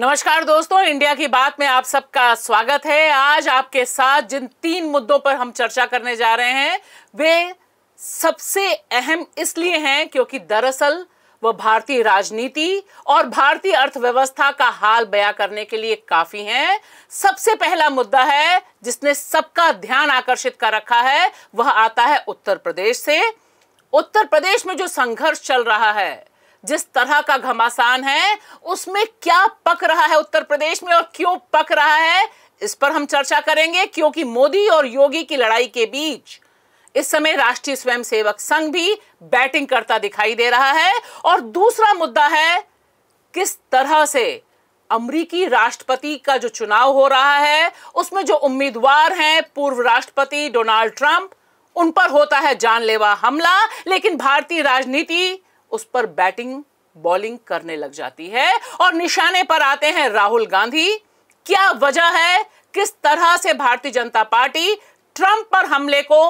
नमस्कार दोस्तों इंडिया की बात में आप सबका स्वागत है आज आपके साथ जिन तीन मुद्दों पर हम चर्चा करने जा रहे हैं वे सबसे अहम इसलिए हैं क्योंकि दरअसल वह भारतीय राजनीति और भारतीय अर्थव्यवस्था का हाल बयां करने के लिए काफी हैं सबसे पहला मुद्दा है जिसने सबका ध्यान आकर्षित कर रखा है वह आता है उत्तर प्रदेश से उत्तर प्रदेश में जो संघर्ष चल रहा है जिस तरह का घमासान है उसमें क्या पक रहा है उत्तर प्रदेश में और क्यों पक रहा है इस पर हम चर्चा करेंगे क्योंकि मोदी और योगी की लड़ाई के बीच इस समय राष्ट्रीय स्वयंसेवक संघ भी बैटिंग करता दिखाई दे रहा है और दूसरा मुद्दा है किस तरह से अमरीकी राष्ट्रपति का जो चुनाव हो रहा है उसमें जो उम्मीदवार हैं पूर्व राष्ट्रपति डोनाल्ड ट्रंप उन पर होता है जानलेवा हमला लेकिन भारतीय राजनीति उस पर बैटिंग बॉलिंग करने लग जाती है और निशाने पर आते हैं राहुल गांधी क्या वजह है किस तरह से भारतीय जनता पार्टी ट्रंप पर हमले को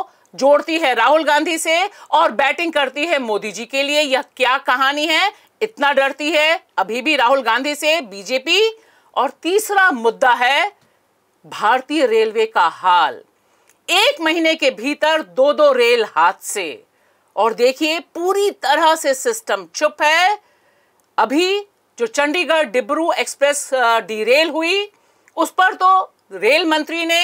जोड़ती है राहुल गांधी से और बैटिंग करती है मोदी जी के लिए यह क्या कहानी है इतना डरती है अभी भी राहुल गांधी से बीजेपी और तीसरा मुद्दा है भारतीय रेलवे का हाल एक महीने के भीतर दो दो रेल हादसे और देखिए पूरी तरह से सिस्टम चुप है अभी जो चंडीगढ़ डिब्रू एक्सप्रेस डीरेल हुई उस पर तो रेल मंत्री ने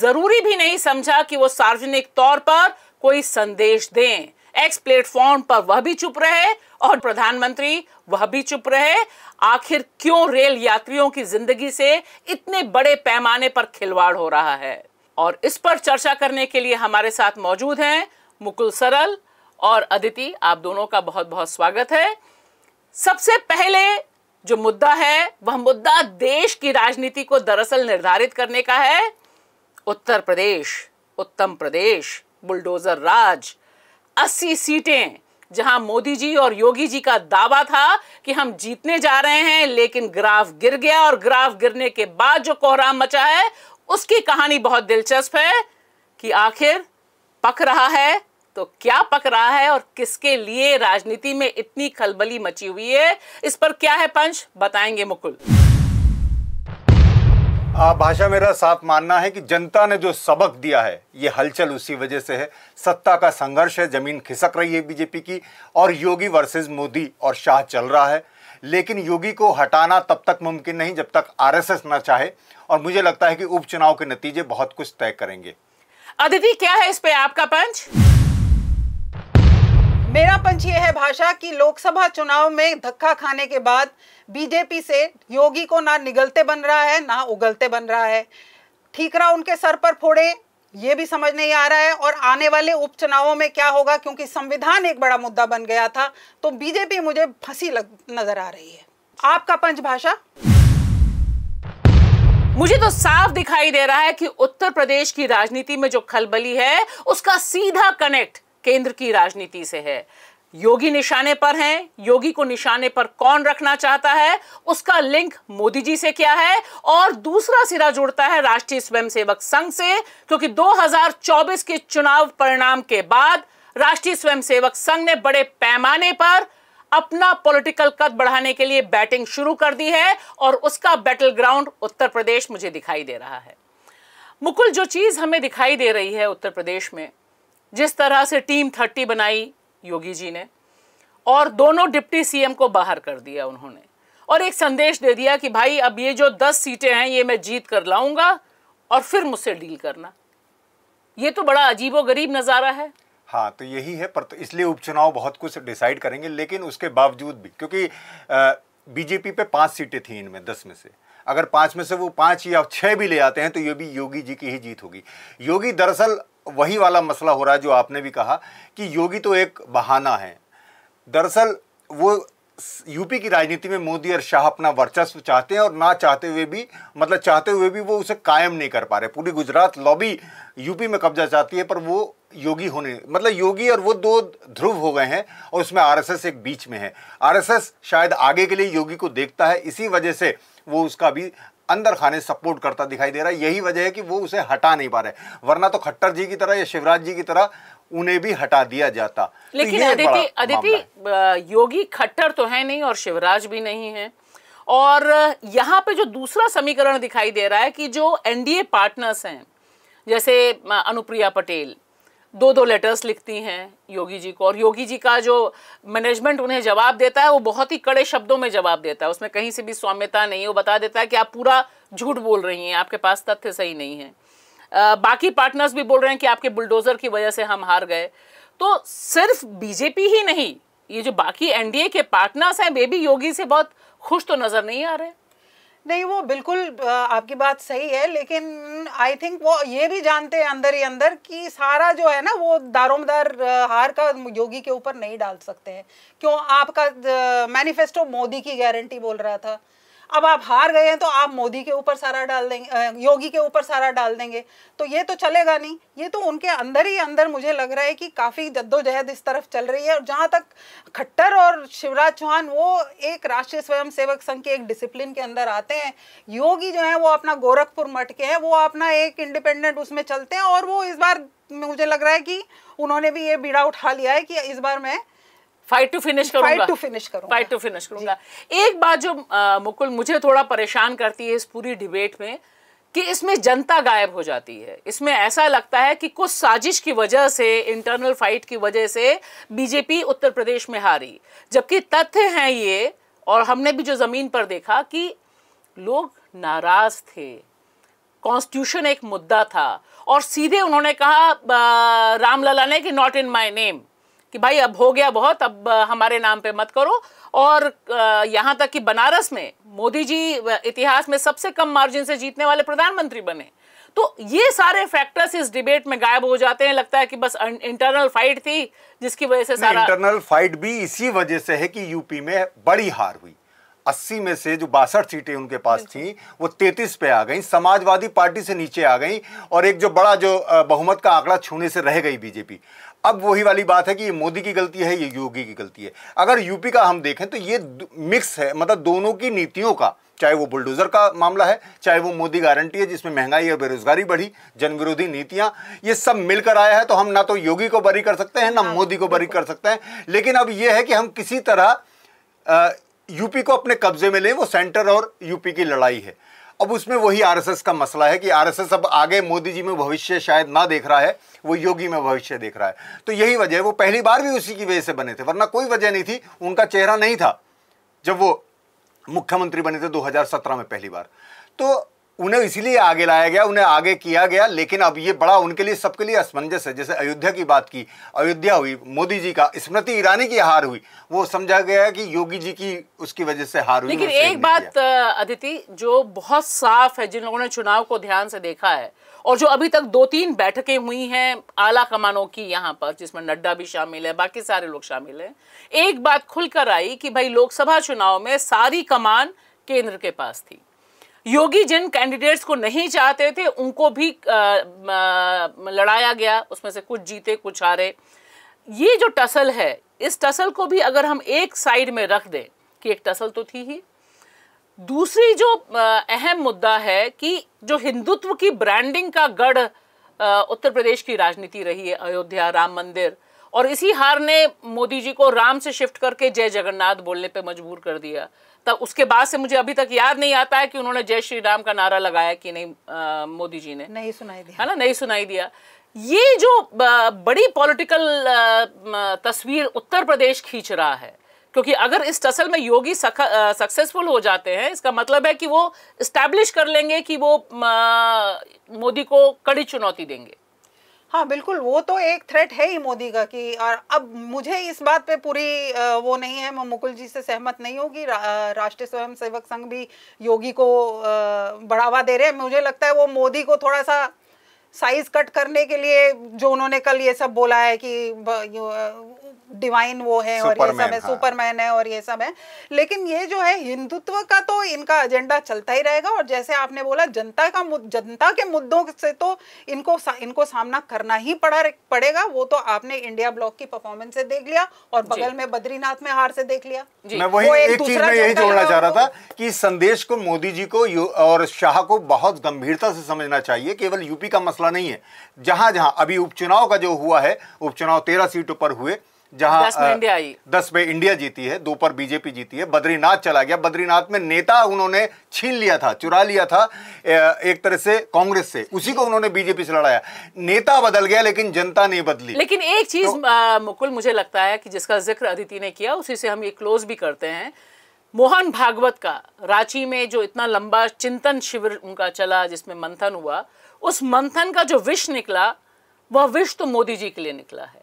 जरूरी भी नहीं समझा कि वो सार्वजनिक तौर पर कोई संदेश दें एक्स प्लेटफॉर्म पर वह भी चुप रहे और प्रधानमंत्री वह भी चुप रहे आखिर क्यों रेल यात्रियों की जिंदगी से इतने बड़े पैमाने पर खिलवाड़ हो रहा है और इस पर चर्चा करने के लिए हमारे साथ मौजूद हैं मुकुल सरल और अदिति आप दोनों का बहुत बहुत स्वागत है सबसे पहले जो मुद्दा है वह मुद्दा देश की राजनीति को दरअसल निर्धारित करने का है उत्तर प्रदेश उत्तम प्रदेश बुलडोजर राज 80 सीटें जहां मोदी जी और योगी जी का दावा था कि हम जीतने जा रहे हैं लेकिन ग्राफ गिर गया और ग्राफ गिरने के बाद जो कोहराम मचा है उसकी कहानी बहुत दिलचस्प है कि आखिर पक रहा है तो क्या पक रहा है और किसके लिए राजनीति में इतनी खलबली मची हुई है इस पर क्या है पंच बताएंगे मुकुल भाषा मेरा साफ मानना है कि जनता ने जो सबक दिया है ये हलचल उसी वजह से है सत्ता का संघर्ष है जमीन खिसक रही है बीजेपी की और योगी वर्सेस मोदी और शाह चल रहा है लेकिन योगी को हटाना तब तक मुमकिन नहीं जब तक आरएसएस ना चाहे और मुझे लगता है कि उपचुनाव के नतीजे बहुत कुछ तय करेंगे अदिति क्या है इस पे आपका पंच मेरा पंच यह है भाषा कि लोकसभा चुनाव में धक्का खाने के बाद बीजेपी से योगी को ना निगलते बन रहा है ना उगलते बन रहा है ठीकरा उनके सर पर फोड़े ये भी समझ नहीं आ रहा है और आने वाले उपचुनावों में क्या होगा क्योंकि संविधान एक बड़ा मुद्दा बन गया था तो बीजेपी मुझे फंसी नजर आ रही है आपका पंच भाषा मुझे तो साफ दिखाई दे रहा है कि उत्तर प्रदेश की राजनीति में जो खलबली है उसका सीधा कनेक्ट केंद्र की राजनीति से है योगी निशाने पर हैं योगी को निशाने पर कौन रखना चाहता है उसका लिंक मोदी जी से क्या है और दूसरा सिरा जुड़ता है राष्ट्रीय स्वयंसेवक संघ से क्योंकि 2024 के चुनाव परिणाम के बाद राष्ट्रीय स्वयंसेवक संघ ने बड़े पैमाने पर अपना पॉलिटिकल कद बढ़ाने के लिए बैटिंग शुरू कर दी है और उसका बैटल ग्राउंड उत्तर प्रदेश मुझे दिखाई दे रहा है मुकुल जो चीज हमें दिखाई दे रही है उत्तर प्रदेश में जिस तरह से टीम थर्टी बनाई योगी जी ने और दोनों डिप्टी सीएम को बाहर कर दिया उन्होंने और एक संदेश दे दिया कि भाई अब ये जो दस सीटें हैं ये मैं जीत कर लाऊंगा और फिर मुझसे डील करना ये तो बड़ा अजीबो गरीब नज़ारा है हाँ तो यही है पर तो इसलिए उपचुनाव बहुत कुछ डिसाइड करेंगे लेकिन उसके बावजूद भी क्योंकि बीजेपी पे पांच सीटें थी इनमें दस में से अगर पाँच में से वो पाँच या छः भी ले आते हैं तो ये भी योगी जी की ही जीत होगी योगी दरअसल वही वाला मसला हो रहा है जो आपने भी कहा कि योगी तो एक बहाना है दरअसल वो यूपी की राजनीति में मोदी और शाह अपना वर्चस्व चाहते हैं और ना चाहते हुए भी मतलब चाहते हुए भी वो उसे कायम नहीं कर पा रहे पूरी गुजरात लॉबी यूपी में कब्जा चाहती है पर वो योगी होने मतलब योगी और वो दो ध्रुव हो गए हैं और उसमें आरएसएस एक बीच में है आरएसएस शायद आगे के लिए योगी को देखता है इसी वजह से वो उसका भी अंदर खाने सपोर्ट करता दिखाई दे रहा है यही वजह है कि वो उसे हटा नहीं पा रहे वरना तो खट्टर जी की तरह या शिवराज जी की तरह उन्हें भी हटा दिया जाता तो लेकिन अदिति अदिति योगी खट्टर तो है नहीं और शिवराज भी नहीं है और यहाँ पे जो दूसरा समीकरण दिखाई दे रहा है कि जो एनडीए पार्टनर्स हैं जैसे अनुप्रिया पटेल दो दो लेटर्स लिखती हैं योगी जी को और योगी जी का जो मैनेजमेंट उन्हें जवाब देता है वो बहुत ही कड़े शब्दों में जवाब देता है उसमें कहीं से भी सौम्यता नहीं वो बता देता है कि आप पूरा झूठ बोल रही हैं आपके पास तथ्य सही नहीं है आ, बाकी पार्टनर्स भी बोल रहे हैं कि आपके बुलडोज़र की वजह से हम हार गए तो सिर्फ बीजेपी ही नहीं ये जो बाकी एनडीए के पार्टनर्स हैं वे भी योगी से बहुत खुश तो नज़र नहीं आ रहे नहीं वो बिल्कुल आपकी बात सही है लेकिन आई थिंक वो ये भी जानते हैं अंदर ही अंदर कि सारा जो है ना वो दारोमदार हार का योगी के ऊपर नहीं डाल सकते हैं क्यों आपका मैनिफेस्टो मोदी की गारंटी बोल रहा था अब आप हार गए हैं तो आप मोदी के ऊपर सारा डाल देंगे योगी के ऊपर सारा डाल देंगे तो ये तो चलेगा नहीं ये तो उनके अंदर ही अंदर मुझे लग रहा है कि काफ़ी जद्दोजहद इस तरफ चल रही है और जहाँ तक खट्टर और शिवराज चौहान वो एक राष्ट्रीय स्वयंसेवक संघ के एक डिसिप्लिन के अंदर आते हैं योगी जो है वो अपना गोरखपुर मठ के हैं वो अपना एक इंडिपेंडेंट उसमें चलते हैं और वो इस बार मुझे लग रहा है कि उन्होंने भी ये बीड़ा उठा लिया है कि इस बार मैं फाइट टू फिनिश करूंगा फाइट टू फिनिश करूंगा फाइट टू फिनिश करूंगा एक बात जो आ, मुकुल मुझे थोड़ा परेशान करती है इस पूरी डिबेट में कि इसमें जनता गायब हो जाती है इसमें ऐसा लगता है कि कुछ साजिश की वजह से इंटरनल फाइट की वजह से बीजेपी उत्तर प्रदेश में हारी जबकि तथ्य हैं ये और हमने भी जो ज़मीन पर देखा कि लोग नाराज़ थे कॉन्स्टिट्यूशन एक मुद्दा था और सीधे उन्होंने कहा रामलला ने कि नॉट इन माय नेम कि भाई अब हो गया बहुत अब हमारे नाम पे मत करो और यहाँ तक कि बनारस में मोदी जी इतिहास में सबसे कम मार्जिन से जीतने वाले प्रधानमंत्री बने तो ये सारे फैक्टर्स इस डिबेट में गायब हो जाते हैं लगता है कि बस इंटरनल फाइट थी जिसकी वजह से सारा इंटरनल फाइट भी इसी वजह से है कि यूपी में बड़ी हार हुई अस्सी में से जो बासठ सीटें उनके पास थी वो 33 पे आ गई समाजवादी पार्टी से नीचे आ गई और एक जो बड़ा जो बहुमत का आंकड़ा छूने से रह गई बीजेपी अब वही वाली बात है कि ये मोदी की गलती है ये योगी की गलती है अगर यूपी का हम देखें तो ये मिक्स है मतलब दोनों की नीतियों का चाहे वो बुलडोज़र का मामला है चाहे वो मोदी गारंटी है जिसमें महंगाई और बेरोजगारी बढ़ी जनविरोधी नीतियां ये सब मिलकर आया है तो हम ना तो योगी को बरी कर सकते हैं ना हाँ, मोदी को बरी कर सकते हैं लेकिन अब ये है कि हम किसी तरह यूपी को अपने कब्जे में लें वो सेंटर और यूपी की लड़ाई है अब उसमें वही आरएसएस का मसला है कि आरएसएस अब आगे मोदी जी में भविष्य शायद ना देख रहा है वो योगी में भविष्य देख रहा है तो यही वजह है वो पहली बार भी उसी की वजह से बने थे वरना कोई वजह नहीं थी उनका चेहरा नहीं था जब वो मुख्यमंत्री बने थे 2017 में पहली बार तो उन्हें इसलिए आगे लाया गया उन्हें आगे किया गया लेकिन अब ये बड़ा उनके लिए सबके लिए असमंजस है जैसे अयोध्या की बात की अयोध्या हुई मोदी जी का स्मृति ईरानी की हार हुई वो समझा गया कि योगी जी की उसकी वजह से हार हुई लेकिन एक बात अदिति जो बहुत साफ है जिन लोगों ने चुनाव को ध्यान से देखा है और जो अभी तक दो तीन बैठकें हुई हैं आला कमानों की यहाँ पर जिसमें नड्डा भी शामिल है बाकी सारे लोग शामिल हैं एक बात खुलकर आई कि भाई लोकसभा चुनाव में सारी कमान केंद्र के पास थी योगी जिन कैंडिडेट्स को नहीं चाहते थे उनको भी आ, आ, लड़ाया गया उसमें से कुछ जीते कुछ हारे ये जो टसल है इस टसल को भी अगर हम एक साइड में रख दें कि एक टसल तो थी ही दूसरी जो अहम मुद्दा है कि जो हिंदुत्व की ब्रांडिंग का गढ़ उत्तर प्रदेश की राजनीति रही है अयोध्या राम मंदिर और इसी हार ने मोदी जी को राम से शिफ्ट करके जय जगन्नाथ बोलने पर मजबूर कर दिया तब उसके बाद से मुझे अभी तक याद नहीं आता है कि उन्होंने जय श्री राम का नारा लगाया कि नहीं मोदी जी ने नहीं सुनाई दिया है ना नहीं सुनाई दिया ये जो बड़ी पॉलिटिकल तस्वीर उत्तर प्रदेश खींच रहा है क्योंकि अगर इस टसल में योगी सक्सेसफुल हो जाते हैं इसका मतलब है कि वो स्टैब्लिश कर लेंगे कि वो मोदी को कड़ी चुनौती देंगे हाँ बिल्कुल वो तो एक थ्रेट है ही मोदी का कि और अब मुझे इस बात पे पूरी वो नहीं है मैं मुकुल जी से सहमत नहीं हूँ कि रा, राष्ट्रीय स्वयं सेवक संघ भी योगी को बढ़ावा दे रहे हैं मुझे लगता है वो मोदी को थोड़ा सा साइज कट करने के लिए जो उन्होंने कल ये सब बोला है कि डिवाइन वो है और ये सब है हाँ। सुपरमैन है और ये सब है लेकिन ये जो है हिंदुत्व का तो इनका एजेंडा चलता ही रहेगा और जैसे आपने बोला जनता का जनता के मुद्दों से तो इनको सा, इनको सामना करना ही पड़ा पड़ेगा वो तो आपने इंडिया ब्लॉक की परफॉर्मेंस से देख लिया और बगल में बद्रीनाथ में हार से देख लिया मैं वही वो एक, एक चीज में यही जोड़ना चाह रहा था तो कि इस संदेश को मोदी जी को और शाह को बहुत गंभीरता से समझना चाहिए केवल यूपी का मसला नहीं है जहां जहां अभी उपचुनाव का जो हुआ है उपचुनाव तेरह सीटों पर हुए जहां दस में इंडिया आई दस में इंडिया जीती है दो पर बीजेपी जीती है बद्रीनाथ चला गया बद्रीनाथ में नेता उन्होंने छीन लिया था चुरा लिया था एक तरह से कांग्रेस से उसी को उन्होंने बीजेपी से लड़ाया नेता बदल गया लेकिन जनता नहीं बदली लेकिन एक चीज तो, मुकुल मुझे लगता है कि जिसका जिक्र अदिति ने किया उसी से हम ये क्लोज भी करते हैं मोहन भागवत का रांची में जो इतना लंबा चिंतन शिविर उनका चला जिसमें मंथन हुआ उस मंथन का जो विष निकला वह विष तो मोदी जी के लिए निकला है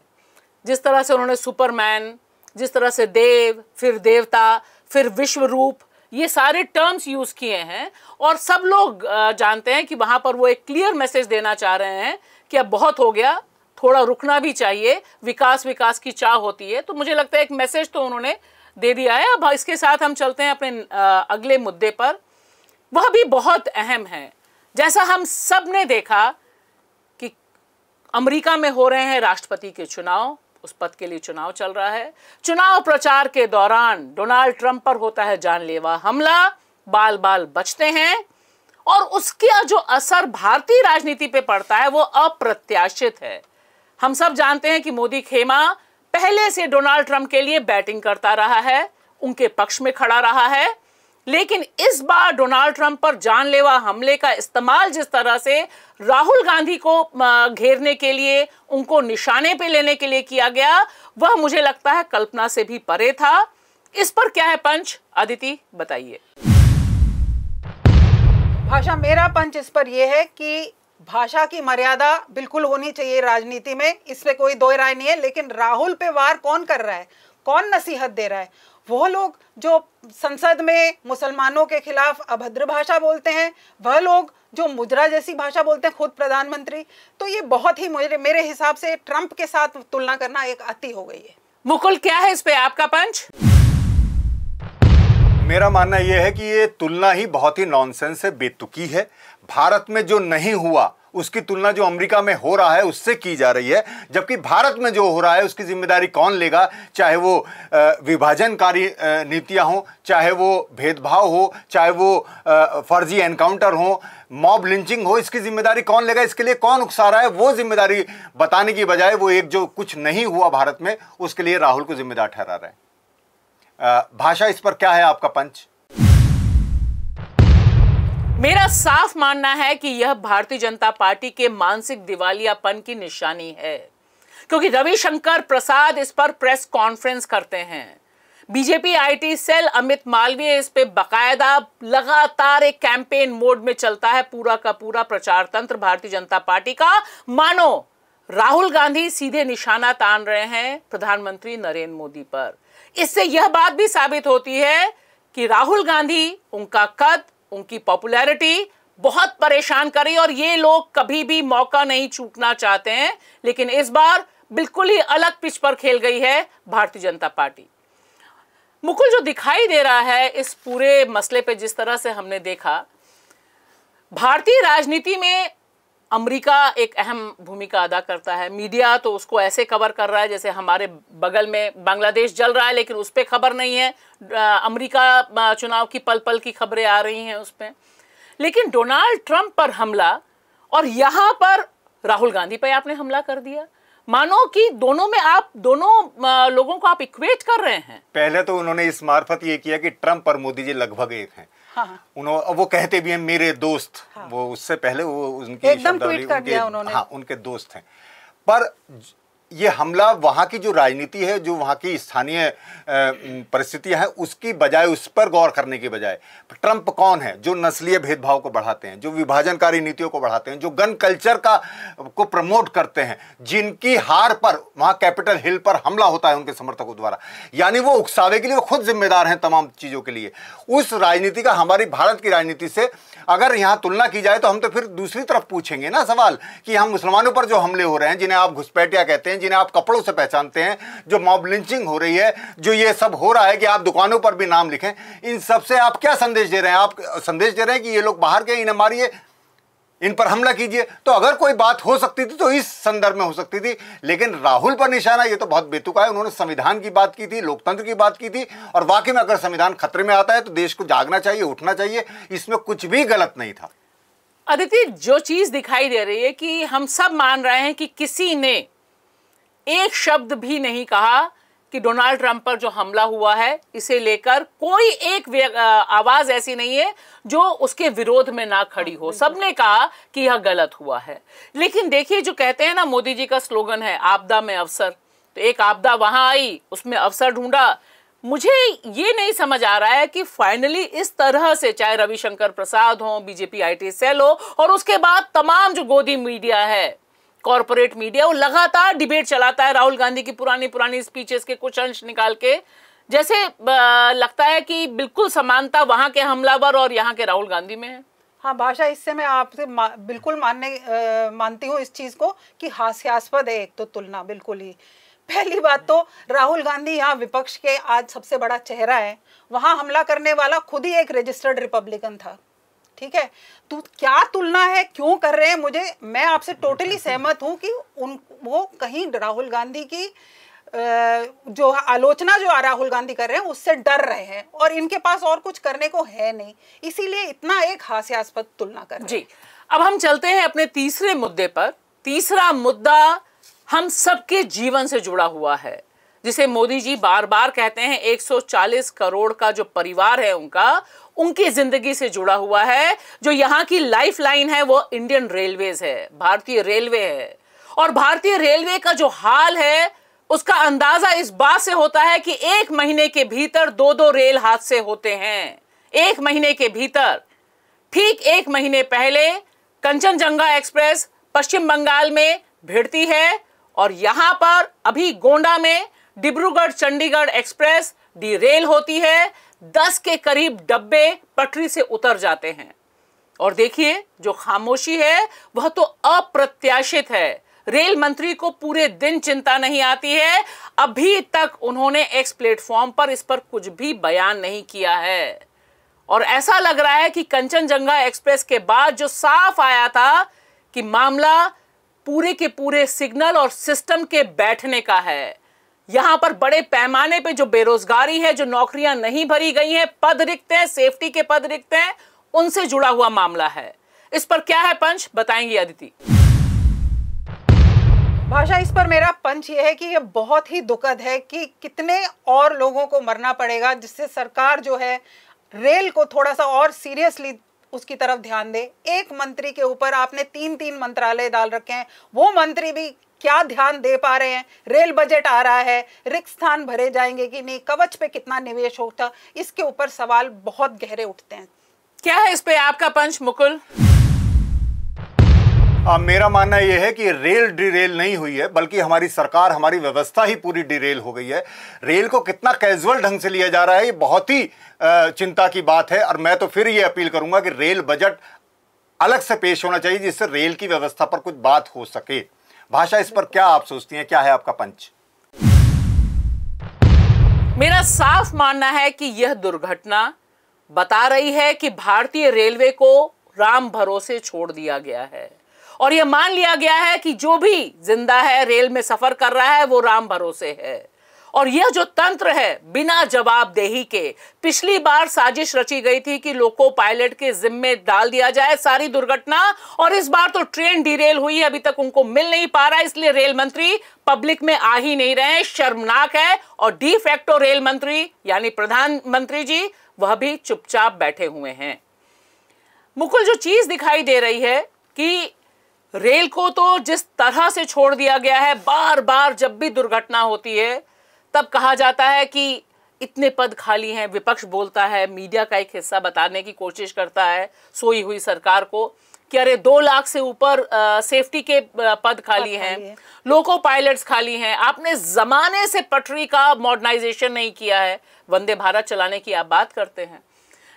जिस तरह से उन्होंने सुपरमैन जिस तरह से देव फिर देवता फिर विश्व रूप ये सारे टर्म्स यूज किए हैं और सब लोग जानते हैं कि वहां पर वो एक क्लियर मैसेज देना चाह रहे हैं कि अब बहुत हो गया थोड़ा रुकना भी चाहिए विकास विकास की चाह होती है तो मुझे लगता है एक मैसेज तो उन्होंने दे दिया है अब इसके साथ हम चलते हैं अपने अगले मुद्दे पर वह भी बहुत अहम है जैसा हम सब ने देखा कि अमेरिका में हो रहे हैं राष्ट्रपति के चुनाव उस पद के लिए चुनाव चल रहा है चुनाव प्रचार के दौरान डोनाल्ड ट्रंप पर होता है जानलेवा हमला बाल बाल बचते हैं और उसका जो असर भारतीय राजनीति पे पड़ता है वो अप्रत्याशित है हम सब जानते हैं कि मोदी खेमा पहले से डोनाल्ड ट्रंप के लिए बैटिंग करता रहा है उनके पक्ष में खड़ा रहा है लेकिन इस बार डोनाल्ड ट्रंप पर जानलेवा हमले का इस्तेमाल जिस तरह से राहुल गांधी को घेरने के लिए उनको निशाने पे लेने के लिए किया गया वह मुझे लगता है कल्पना से भी परे था इस पर क्या है पंच अदिति बताइए भाषा मेरा पंच इस पर यह है कि भाषा की मर्यादा बिल्कुल होनी चाहिए राजनीति में इसमें कोई दो राय नहीं है लेकिन राहुल पे वार कौन कर रहा है कौन नसीहत दे रहा है वो लोग जो संसद में मुसलमानों के खिलाफ अभद्र भाषा बोलते हैं वह लोग जो मुजरा जैसी भाषा बोलते हैं खुद प्रधानमंत्री तो ये बहुत ही मुझे मेरे हिसाब से ट्रंप के साथ तुलना करना एक अति हो गई है मुकुल क्या है इस पे आपका पंच मेरा मानना यह है कि ये तुलना ही बहुत ही नॉनसेंस है बेतुकी है भारत में जो नहीं हुआ उसकी तुलना जो अमेरिका में हो रहा है उससे की जा रही है जबकि भारत में जो हो रहा है उसकी जिम्मेदारी कौन लेगा चाहे वो विभाजनकारी नीतियां हों चाहे वो भेदभाव हो चाहे वो फर्जी एनकाउंटर हो मॉब लिंचिंग हो इसकी जिम्मेदारी कौन लेगा इसके लिए कौन उकसा रहा है वो जिम्मेदारी बताने की बजाय वो एक जो कुछ नहीं हुआ भारत में उसके लिए राहुल को जिम्मेदार ठहरा रहे हैं भाषा इस पर क्या है आपका पंच मेरा साफ मानना है कि यह भारतीय जनता पार्टी के मानसिक दिवालियापन की निशानी है क्योंकि रविशंकर प्रसाद इस पर प्रेस कॉन्फ्रेंस करते हैं BJP IT cell Amit Malviya इस पे बकायदा लगातार एक कैंपेन मोड में चलता है पूरा का पूरा प्रचार तंत्र भारतीय जनता पार्टी का मानो राहुल गांधी सीधे निशाना तान रहे हैं प्रधानमंत्री नरेंद्र मोदी पर इससे यह बात भी साबित होती है कि राहुल गांधी उनका कद उनकी पॉपुलैरिटी बहुत परेशान करी और ये लोग कभी भी मौका नहीं छूटना चाहते हैं लेकिन इस बार बिल्कुल ही अलग पिच पर खेल गई है भारतीय जनता पार्टी मुकुल जो दिखाई दे रहा है इस पूरे मसले पे जिस तरह से हमने देखा भारतीय राजनीति में अमेरिका एक अहम भूमिका अदा करता है मीडिया तो उसको ऐसे कवर कर रहा है जैसे हमारे बगल में बांग्लादेश जल रहा है लेकिन उस पर खबर नहीं है अमेरिका चुनाव की पल पल की खबरें आ रही हैं उस पर लेकिन डोनाल्ड ट्रंप पर हमला और यहाँ पर राहुल गांधी पर आपने हमला कर दिया मानो कि दोनों में आप दोनों लोगों को आप इक्वेट कर रहे हैं पहले तो उन्होंने इस मार्फत ये किया कि ट्रंप और मोदी जी लगभग एक हैं हाँ।, हाँ। उन्होंने वो कहते भी हैं मेरे दोस्त हाँ। वो उससे पहले वो उनकी एकदम ट्वीट कर दिया उन्होंने हाँ उनके दोस्त हैं पर ये हमला वहाँ की जो राजनीति है जो वहाँ की स्थानीय परिस्थितियाँ हैं उसकी बजाय उस पर गौर करने की बजाय ट्रंप कौन है जो नस्लीय भेदभाव को बढ़ाते हैं जो विभाजनकारी नीतियों को बढ़ाते हैं जो गन कल्चर का को प्रमोट करते हैं जिनकी हार पर वहाँ कैपिटल हिल पर हमला होता है उनके समर्थकों द्वारा यानी वो उकसावे के लिए वो खुद जिम्मेदार हैं तमाम चीज़ों के लिए उस राजनीति का हमारी भारत की राजनीति से अगर यहाँ तुलना की जाए तो हम तो फिर दूसरी तरफ पूछेंगे ना सवाल कि हम मुसलमानों पर जो हमले हो रहे हैं जिन्हें आप घुसपैठिया कहते हैं हैं जिन्हें आप कपड़ों से पहचानते हैं जो मॉब लिंचिंग हो रही है जो ये सब हो रहा है कि आप दुकानों पर भी नाम लिखें इन सबसे आप क्या संदेश दे रहे हैं आप संदेश दे रहे हैं कि ये लोग बाहर के इन्हें मारिए इन पर हमला कीजिए तो अगर कोई बात हो सकती थी तो इस संदर्भ में हो सकती थी लेकिन राहुल पर निशाना ये तो बहुत बेतुका है उन्होंने संविधान की बात की थी लोकतंत्र की बात की थी और वाकई में अगर संविधान खतरे में आता है तो देश को जागना चाहिए उठना चाहिए इसमें कुछ भी गलत नहीं था अदिति जो चीज दिखाई दे रही है कि हम सब मान रहे हैं कि किसी ने एक शब्द भी नहीं कहा कि डोनाल्ड ट्रंप पर जो हमला हुआ है इसे लेकर कोई एक आवाज ऐसी नहीं है जो उसके विरोध में ना खड़ी हो सबने कहा कि यह गलत हुआ है लेकिन देखिए जो कहते हैं ना मोदी जी का स्लोगन है आपदा में अवसर तो एक आपदा वहां आई उसमें अवसर ढूंढा मुझे ये नहीं समझ आ रहा है कि फाइनली इस तरह से चाहे रविशंकर प्रसाद हो बीजेपी आईटी सेल हो और उसके बाद तमाम जो गोदी मीडिया है कॉरपोरेट मीडिया वो लगातार डिबेट चलाता है राहुल गांधी की पुरानी पुरानी स्पीचेस के कुछ अंश निकाल के जैसे लगता है कि बिल्कुल समानता वहाँ के हमलावर और यहाँ के राहुल गांधी में है हाँ भाषा इससे मैं आपसे मा, बिल्कुल मानने आ, मानती हूँ इस चीज़ को कि हास्यास्पद है एक तो तुलना बिल्कुल ही पहली बात तो राहुल गांधी यहाँ विपक्ष के आज सबसे बड़ा चेहरा है वहाँ हमला करने वाला खुद ही एक रजिस्टर्ड रिपब्लिकन था ठीक है तो क्या तुलना है क्यों कर रहे हैं मुझे मैं आपसे टोटली सहमत हूं कि उन वो कहीं राहुल गांधी की जो आलोचना जो राहुल गांधी कर रहे हैं उससे डर रहे हैं और इनके पास और कुछ करने को है नहीं इसीलिए इतना एक हास्यास्पद तुलना कर जी अब हम चलते हैं अपने तीसरे मुद्दे पर तीसरा मुद्दा हम सबके जीवन से जुड़ा हुआ है जिसे मोदी जी बार बार कहते हैं 140 करोड़ का जो परिवार है उनका उनकी जिंदगी से जुड़ा हुआ है जो यहाँ की लाइफ लाइन है वो इंडियन रेलवेज है भारतीय रेलवे है और भारतीय रेलवे का जो हाल है उसका अंदाजा इस बात से होता है कि एक महीने के भीतर दो दो रेल हादसे होते हैं एक महीने के भीतर ठीक एक महीने पहले कंचनजंगा एक्सप्रेस पश्चिम बंगाल में भिड़ती है और यहां पर अभी गोंडा में Dibrugarh Chandigarh express derail होती है दस के करीब डब्बे पटरी से उतर जाते हैं और देखिए जो खामोशी है वह तो अप्रत्याशित है रेल मंत्री को पूरे दिन चिंता नहीं आती है अभी तक उन्होंने एक्स प्लेटफॉर्म पर इस पर कुछ भी बयान नहीं किया है और ऐसा लग रहा है कि कंचनजंगा एक्सप्रेस के बाद जो साफ आया था कि मामला पूरे के पूरे सिग्नल और सिस्टम के बैठने का है यहां पर बड़े पैमाने पे जो बेरोजगारी है जो नौकरियां नहीं भरी गई हैं पद रिक्त हैं सेफ्टी के पद रिक्त हैं उनसे जुड़ा हुआ मामला है इस पर क्या है पंच बताएंगे अदिति भाषा इस पर मेरा पंच यह है कि यह बहुत ही दुखद है कि कितने और लोगों को मरना पड़ेगा जिससे सरकार जो है रेल को थोड़ा सा और सीरियसली उसकी तरफ ध्यान दे एक मंत्री के ऊपर आपने तीन तीन मंत्रालय डाल रखे हैं वो मंत्री भी क्या ध्यान दे पा रहे हैं रेल बजट आ रहा है रिक्त स्थान भरे जाएंगे कि नहीं कवच पे कितना निवेश होता इसके ऊपर सवाल बहुत गहरे उठते हैं क्या है इस पे आपका पंच मुकुल आ, मेरा मानना यह है कि रेल डिरेल नहीं हुई है बल्कि हमारी सरकार हमारी व्यवस्था ही पूरी डिरेल हो गई है रेल को कितना कैजुअल ढंग से लिया जा रहा है ये बहुत ही चिंता की बात है और मैं तो फिर ये अपील करूंगा कि रेल बजट अलग से पेश होना चाहिए जिससे रेल की व्यवस्था पर कुछ बात हो सके भाषा इस पर क्या आप सोचती हैं क्या है आपका पंच मेरा साफ मानना है कि यह दुर्घटना बता रही है कि भारतीय रेलवे को राम भरोसे छोड़ दिया गया है और यह मान लिया गया है कि जो भी जिंदा है रेल में सफर कर रहा है वो राम भरोसे है और यह जो तंत्र है बिना जवाबदेही के पिछली बार साजिश रची गई थी कि लोको पायलट के जिम्मे डाल दिया जाए सारी दुर्घटना और इस बार तो ट्रेन डिरेल हुई अभी तक उनको मिल नहीं पा रहा इसलिए रेल मंत्री पब्लिक में आ ही नहीं रहे शर्मनाक है और डी फैक्टो रेल मंत्री यानी प्रधानमंत्री जी वह भी चुपचाप बैठे हुए हैं मुकुल जो चीज दिखाई दे रही है कि रेल को तो जिस तरह से छोड़ दिया गया है बार बार जब भी दुर्घटना होती है तब कहा जाता है कि इतने पद खाली हैं विपक्ष बोलता है मीडिया का एक हिस्सा बताने की कोशिश करता है सोई हुई सरकार को कि अरे दो लाख से ऊपर सेफ्टी के पद खाली हैं है। लोको पायलट्स खाली हैं आपने जमाने से पटरी का मॉडर्नाइजेशन नहीं किया है वंदे भारत चलाने की आप बात करते हैं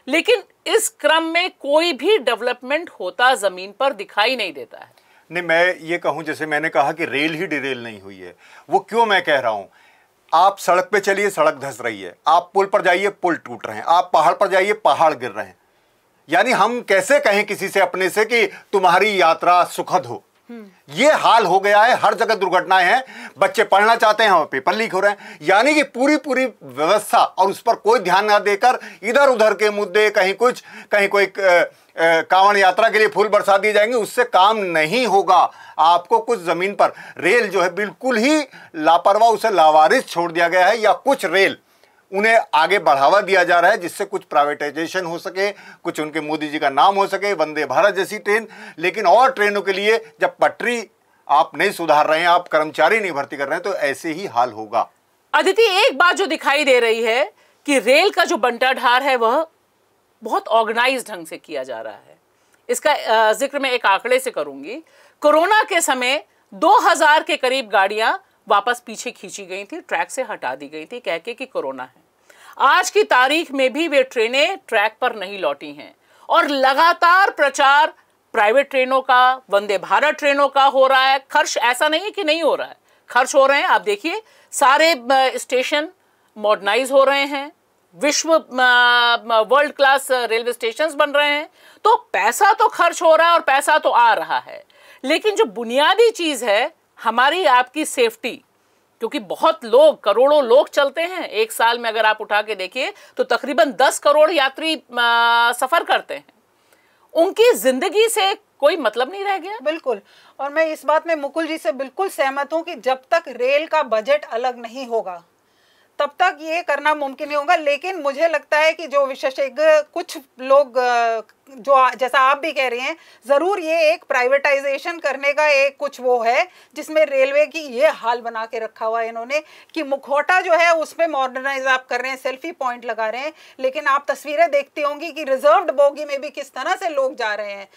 लेकिन इस क्रम में कोई भी डेवलपमेंट होता जमीन पर दिखाई नहीं देता है नहीं मैं ये कहूं जैसे मैंने कहा कि रेल ही डिरेल नहीं हुई है वो क्यों मैं कह रहा हूं आप सड़क पे चलिए सड़क धस रही है आप पुल पर जाइए पुल टूट रहे हैं आप पहाड़ पर जाइए पहाड़ गिर रहे हैं यानी हम कैसे कहें किसी से अपने से कि तुम्हारी यात्रा सुखद हो हम्म। ये हाल हो गया है हर जगह दुर्घटनाएं हैं बच्चे पढ़ना चाहते हैं और पेपर लीक हो रहे हैं यानी कि पूरी पूरी व्यवस्था और उस पर कोई ध्यान ना देकर इधर उधर के मुद्दे कहीं कुछ कहीं कोई कांवड़ यात्रा के लिए फूल बरसा दिए जाएंगे उससे काम नहीं होगा आपको कुछ ज़मीन पर रेल जो है बिल्कुल ही लापरवाह उसे लावारिस छोड़ दिया गया है या कुछ रेल उन्हें आगे बढ़ावा दिया जा रहा है जिससे कुछ प्राइवेटाइजेशन हो सके कुछ उनके मोदी जी का नाम हो सके वंदे भारत जैसी ट्रेन लेकिन और ट्रेनों के लिए जब पटरी आप नहीं सुधार रहे हैं आप कर्मचारी नहीं भर्ती कर रहे हैं तो ऐसे ही हाल होगा अदिति एक बात जो दिखाई दे रही है कि रेल का जो बंटाढार है वह बहुत ऑर्गेनाइज ढंग से किया जा रहा है इसका जिक्र मैं एक आंकड़े से करूंगी कोरोना के समय 2000 के करीब गाड़ियां वापस पीछे खींची गई थी ट्रैक से हटा दी गई थी कह के कि कोरोना है आज की तारीख में भी वे ट्रेनें ट्रैक पर नहीं लौटी हैं और लगातार प्रचार प्राइवेट ट्रेनों का वंदे भारत ट्रेनों का हो रहा है खर्च ऐसा नहीं है कि नहीं हो रहा है खर्च हो रहे हैं आप देखिए सारे स्टेशन मॉडर्नाइज हो रहे हैं विश्व वर्ल्ड क्लास रेलवे स्टेशन बन रहे हैं तो पैसा तो खर्च हो रहा है और पैसा तो आ रहा है लेकिन जो बुनियादी चीज़ है हमारी आपकी सेफ्टी क्योंकि बहुत लोग करोड़ों लोग चलते हैं एक साल में अगर आप उठा के देखिए तो तकरीबन दस करोड़ यात्री आ, सफर करते हैं उनकी जिंदगी से कोई मतलब नहीं रह गया बिल्कुल और मैं इस बात में मुकुल जी से बिल्कुल सहमत हूं कि जब तक रेल का बजट अलग नहीं होगा तब तक ये करना मुमकिन नहीं होगा लेकिन मुझे लगता है कि जो विशेषज्ञ कुछ लोग जो जैसा आप भी कह रहे हैं ज़रूर ये एक प्राइवेटाइजेशन करने का एक कुछ वो है जिसमें रेलवे की ये हाल बना के रखा हुआ है इन्होंने कि मुखौटा जो है उसमें मॉडर्नाइज आप कर रहे हैं सेल्फी पॉइंट लगा रहे हैं लेकिन आप तस्वीरें देखती होंगी कि रिजर्व बोगी में भी किस तरह से लोग जा रहे हैं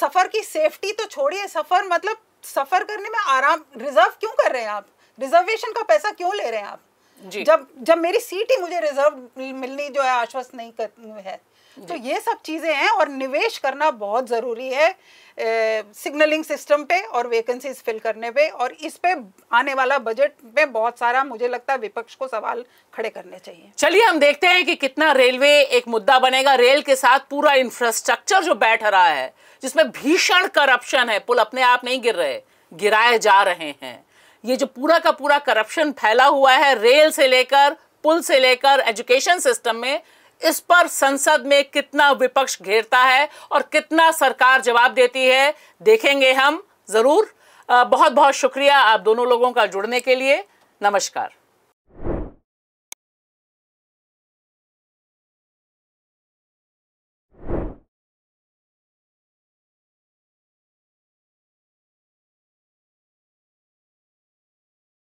सफ़र की सेफ्टी तो छोड़िए सफ़र मतलब सफ़र करने में आराम रिजर्व क्यों कर रहे हैं आप रिजर्वेशन का पैसा क्यों ले रहे हैं आप जब जब मेरी सीट ही मुझे रिजर्व मिलनी जो है आश्वस्त नहीं कर है तो ये सब चीज़ें हैं और निवेश करना बहुत ज़रूरी है सिग्नलिंग सिस्टम पे और वैकेंसीज फिल करने पे और इस पे आने वाला बजट में बहुत सारा मुझे लगता है विपक्ष को सवाल खड़े करने चाहिए चलिए हम देखते हैं कि कितना रेलवे एक मुद्दा बनेगा रेल के साथ पूरा इंफ्रास्ट्रक्चर जो बैठ रहा है जिसमें भीषण करप्शन है पुल अपने आप नहीं गिर रहे गिराए जा रहे हैं ये जो पूरा का पूरा करप्शन फैला हुआ है रेल से लेकर पुल से लेकर एजुकेशन सिस्टम में इस पर संसद में कितना विपक्ष घेरता है और कितना सरकार जवाब देती है देखेंगे हम ज़रूर बहुत बहुत शुक्रिया आप दोनों लोगों का जुड़ने के लिए नमस्कार